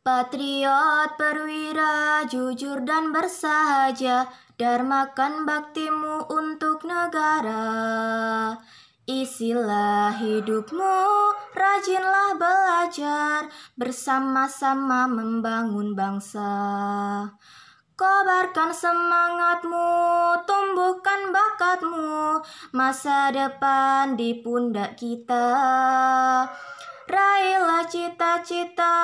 Patriot, perwira, jujur dan bersahaja, darmakan baktimu untuk negara. Isilah hidupmu, rajinlah belajar, bersama-sama membangun bangsa. Kobarkan semangatmu, tumbuhkan bakatmu, masa depan di pundak kita. Raihlah cita-cita,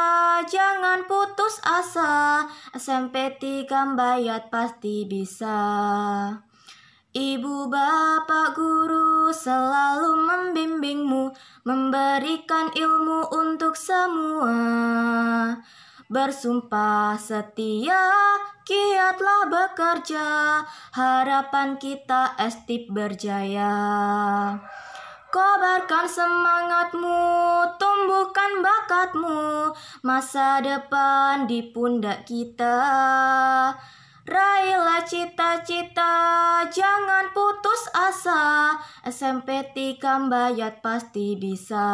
jangan putus asa. SMP 3 bayat pasti bisa. Ibu bapak guru selalu membimbingmu, memberikan ilmu untuk semua. Bersumpah setia, kiatlah bekerja, harapan kita estip berjaya. Kobarkan semangatmu, rahmatmu Masa depan di pundak kita Raihlah cita-cita, jangan putus asa SMP Tikam Bayat pasti bisa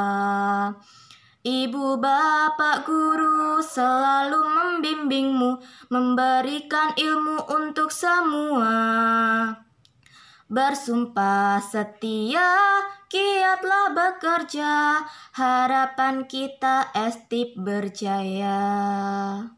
Ibu bapak guru selalu membimbingmu Memberikan ilmu untuk semua Bersumpah setia, kiatlah bekerja, harapan kita estip berjaya.